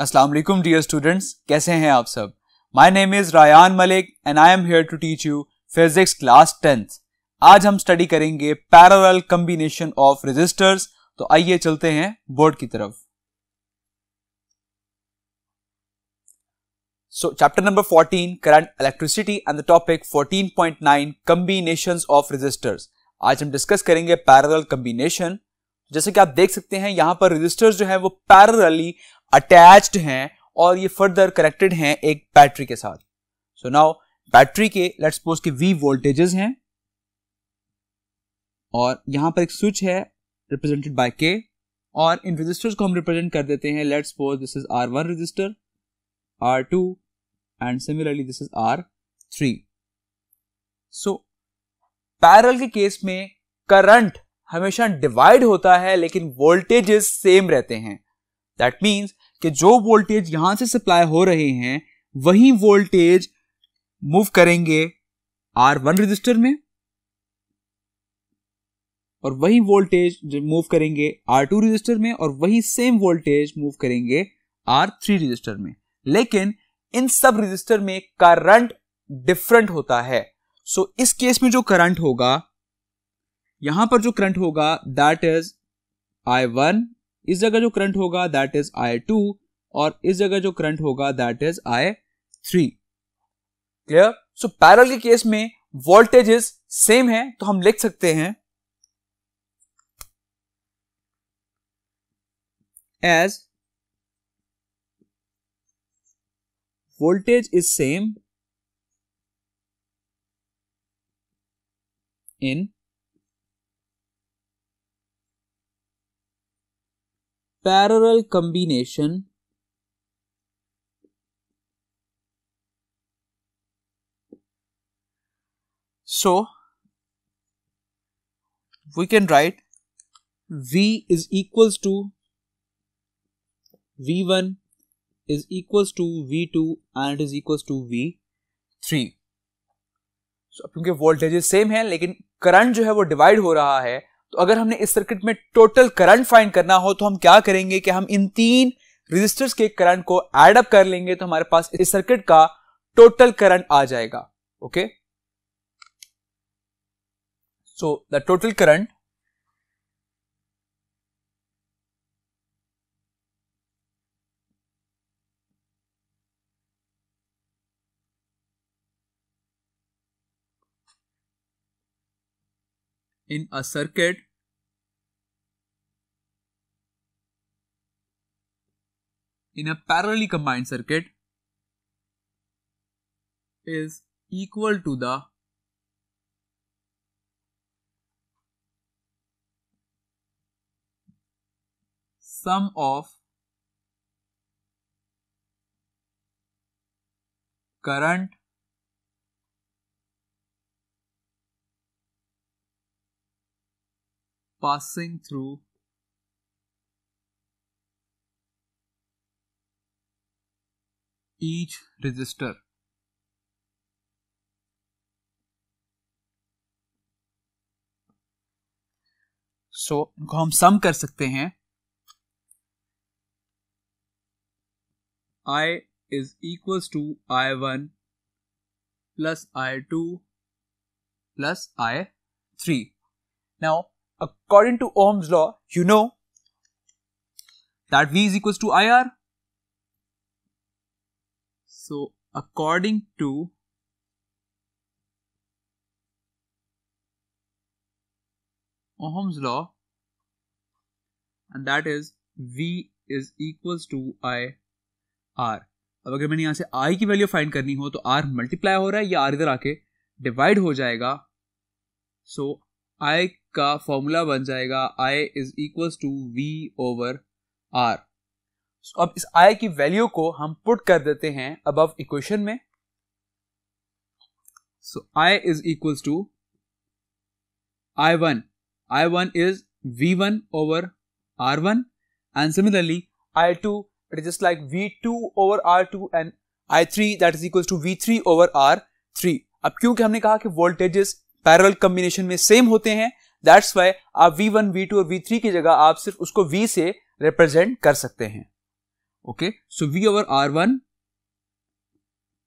अस्सलाम वालेकुम dear students कैसे हैं आप सब my name is Rayan Malik and I am here to teach you physics class tenth आज हम स्टडी करेंगे पैरल कम्बिनेशन ऑफ रजिस्टर्स तो आइए चलते हैं बोर्ड की तरफ So chapter number 14 current electricity and the topic 14.9 combinations of registers आज हम डिस्कस करेंगे पैरल कम्बिनेशन जैसे कि आप देख सकते हैं यहां पर रजिस्टर्स जो है वो पैरेलली अटैच्ड हैं और ये फर्दर कनेक्टेड हैं एक बैटरी के साथ सो नाउ बैटरी के लेट सपोज के वी वोल्टेजेस हैं और यहां पर एक स्विच है रिप्रेजेंटेड बाय के और इन रजिस्टर्स को हम रिप्रेजेंट कर देते हैं let's suppose this is R one register R two and similarly this is R three so parallel के केस में करंट हमेशा डिवाइड होता है लेकिन वोल्टेजेस सेम रहते हैं दैट मीन्स कि जो वोल्टेज यहां से सप्लाई हो रहे हैं वही वोल्टेज मूव करेंगे आर वन रजिस्टर में और वही वोल्टेज मूव करेंगे आर टू रजिस्टर में और वही सेम वोल्टेज मूव करेंगे आर थ्री रजिस्टर में लेकिन इन सब रजिस्टर में करंट डिफरेंट होता है सो so, इस केस में जो करंट होगा यहां पर जो करंट होगा दैट इज आई वन इस जगह जो करंट होगा दैट इज आई टू और इस जगह जो करंट होगा that is I three clear so parallel case में इज सेम है तो हम लिख सकते हैं as voltage is same in parallel combination so we can write v is equals to v1 is equals to v2 and is equals to v3 so, क्योंकि voltages same है लेकिन करंट जो है वो डिवाइड हो रहा है तो अगर हमने इस सर्किट में टोटल करंट फाइंड करना हो तो हम क्या करेंगे कि हम इन तीन रजिस्टर्स के करंट को एडअप कर लेंगे तो हमारे पास इस सर्किट का टोटल करंट आ जाएगा okay so the total current in a circuit in a parallelly combined circuit is equal to the sum of current passing through each register. So so, इनको हम सम कर सकते हैं I is equals to I one plus I two plus I three now according to Ohm's law, you know that V is equals to IR. So according to Ohm's law, and that is V is equals to I R. अब अगर मैंने यहाँ से I की value find करनी हो तो R multiply हो रहा है या R इधर आके डिवाइड हो जाएगा सो so, आई का फॉर्मूला बन जाएगा I is equal to V over R अब इस आई की वैल्यू को हम पुट कर देते हैं अब इक्वेशन में so I is equal to I one I one is V one over R one and similarly I two it is just like V two over R two and I three that is equal to V three over R three अब क्योंकि हमने कहा कि voltages parallel combination में same होते हैं that's why आप V one V two और वी थ्री की जगह आप सिर्फ उसको वी से रिप्रेजेंट कर सकते हैं okay so V over R one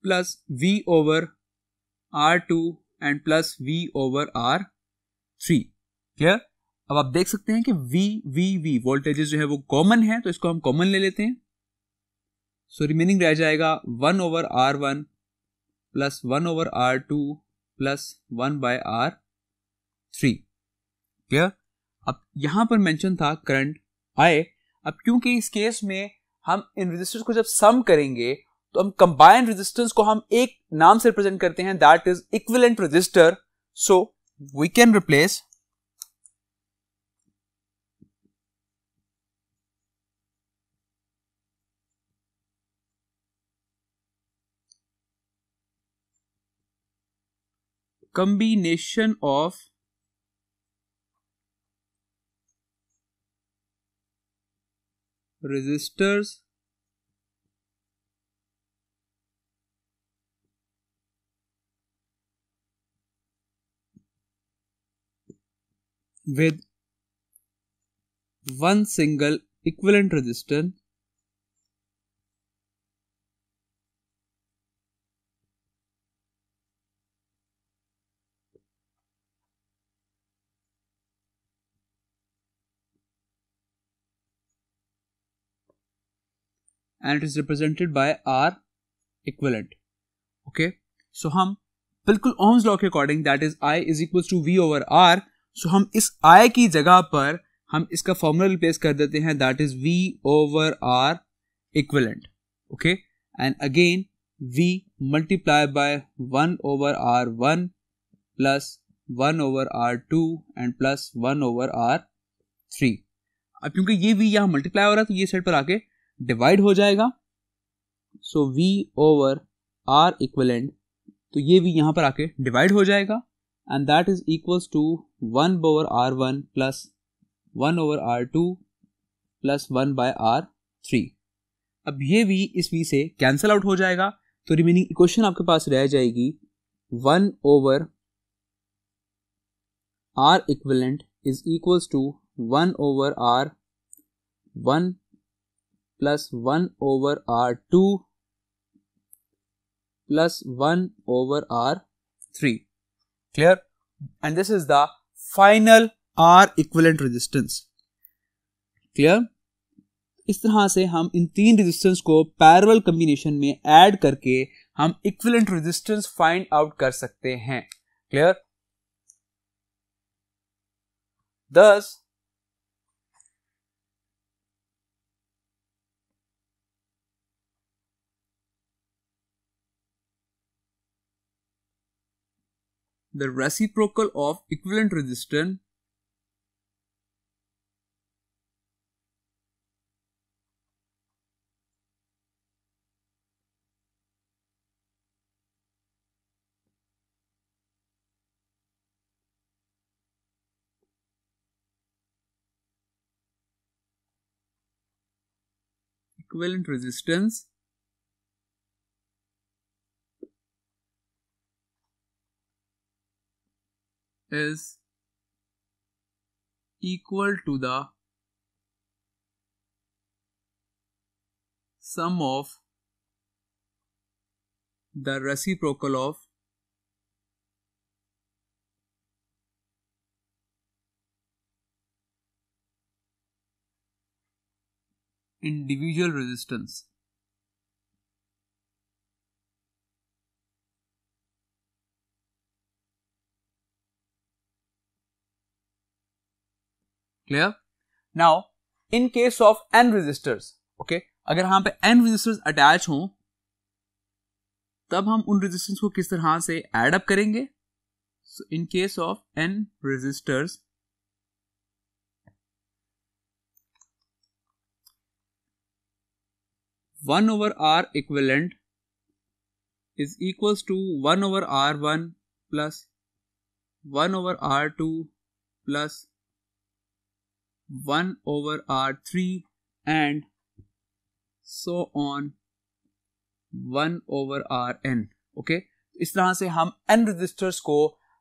plus V over R two and plus V over R three clear अब आप देख सकते हैं कि वी वी वी वोल्टेजेस जो है वो कॉमन है तो इसको हम कॉमन ले लेते हैं सो so, रिमेनिंग रह जाएगा one over R one plus one over R two plus one by R three clear अब यहां पर मेंशन था करंट आए अब क्योंकि इस केस में हम इन रेजिस्टेंस को जब सम करेंगे तो हम कंबाइंड रेजिस्टेंस को हम एक नाम से रिप्रेजेंट करते हैं that is equivalent register so we can replace combination of resistors with one single equivalent resistance and it is represented by R equivalent okay so हम बिल्कुल ओम्स लॉ के according that is I is equal to V over R so हम इस आई की जगह पर हम इसका फॉर्मूला रिप्लेस कर देते हैं that is V over R equivalent okay and again we multiply by one over R one plus one over R two and plus one over R three अब क्योंकि ये वी यहाँ मल्टीप्लाई हो रहा है तो ये सेट पर आके डिवाइड हो जाएगा so V over R equivalent तो ये भी यहाँ पर आके डिवाइड हो जाएगा and that is equals to one over R one plus one over R two plus one by R three अब ये वी इस वी से कैंसिल आउट हो जाएगा तो रिमेनिंग इक्वेशन आपके पास रह जाएगी one over R equivalent is equals to one over R one plus one over R two plus one over R three clear and this is the final R equivalent resistance clear इस तरह से हम इन तीन resistance को parallel combination में add करके हम equivalent resistance find out कर सकते हैं क्लियर दस the reciprocal of equivalent resistance equivalent resistance is equal to the sum of the reciprocal of individual resistance clear now in case of N registers okay अगर यहां पे N registers attach हों तब हम उन रजिस्टर्स को किस तरह से एड अप करेंगे so in case of N registers one over R equivalent is equal to one over R one plus one over R two plus one over three and so on one over R okay okay? इस तरह से हम N registers को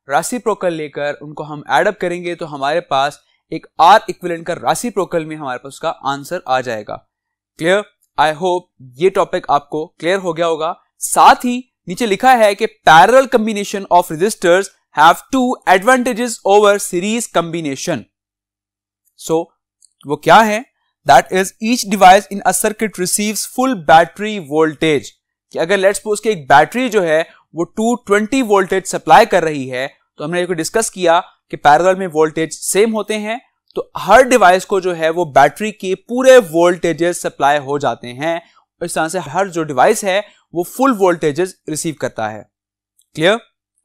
राशि प्रोकल लेकर उनको हम add up करेंगे तो हमारे पास एक आर इक्विलेंट का राशि प्रोकल में हमारे पास उसका आंसर आ जाएगा क्लियर आई होप ये टॉपिक आपको क्लियर हो गया होगा साथ ही नीचे लिखा है कि parallel combination of registers have two advantages over series combination so so, वो क्या है that is each device in a circuit receive full battery voltage कि अगर लेट्स सपोज कि एक बैटरी जो है वो 220 वोल्टेज सप्लाई कर रही है तो हमने एक डिस्कस किया कि पैरेलल में वोल्टेज सेम होते हैं तो हर डिवाइस को जो है वो बैटरी के पूरे वोल्टेजेस सप्लाई हो जाते हैं इस तरह से हर जो डिवाइस है वो फुल वोल्टेजेस रिसीव करता है clear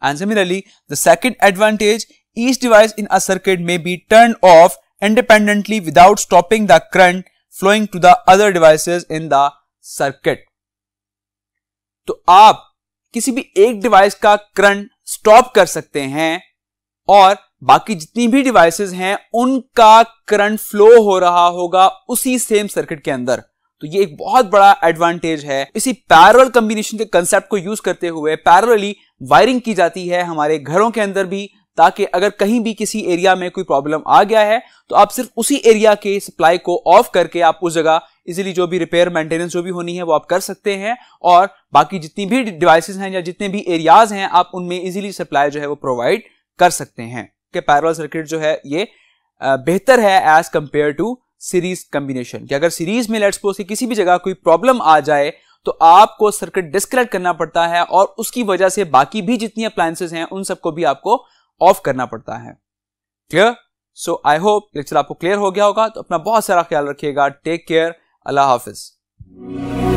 and similarly the second advantage each device in a circuit में be turn off independently without stopping the current flowing to the other devices in the circuit. तो आप किसी भी एक डिवाइस का current stop कर सकते हैं और बाकी जितनी भी डिवाइसेस हैं उनका करंट फ्लो हो रहा होगा उसी सेम सर्किट के अंदर तो ये एक बहुत बड़ा एडवांटेज है इसी पैरल कंबिनेशन के कंसेप्ट को यूज करते हुए पैरली वायरिंग की जाती है हमारे घरों के अंदर भी ताकि अगर कहीं भी किसी एरिया में कोई प्रॉब्लम आ गया है तो आप सिर्फ उसी एरिया के सप्लाई को ऑफ करके आप उस जगह इजिली जो भी रिपेयर मेंटेनेंस जो भी होनी है वो आप कर सकते हैं और बाकी जितनी भी डिवाइसेस हैं या जितने भी एरियाज हैं आप उनमें इजिली सप्लाई जो है वो प्रोवाइड कर सकते हैं कि पैरल सर्किट जो है ये बेहतर है as compare to series combination कि अगर सीरीज में लेट्स सपोज किसी भी जगह कोई प्रॉब्लम आ जाए तो आपको सर्किट डिस्कनेक्ट करना पड़ता है और उसकी वजह से बाकी भी जितनी अप्लायंसेज हैं उन सबको भी आपको ऑफ करना पड़ता है clear so I hope lecture आपको क्लियर हो गया होगा तो अपना बहुत सारा ख्याल रखिएगा टेक केयर अल्लाह हाफिज़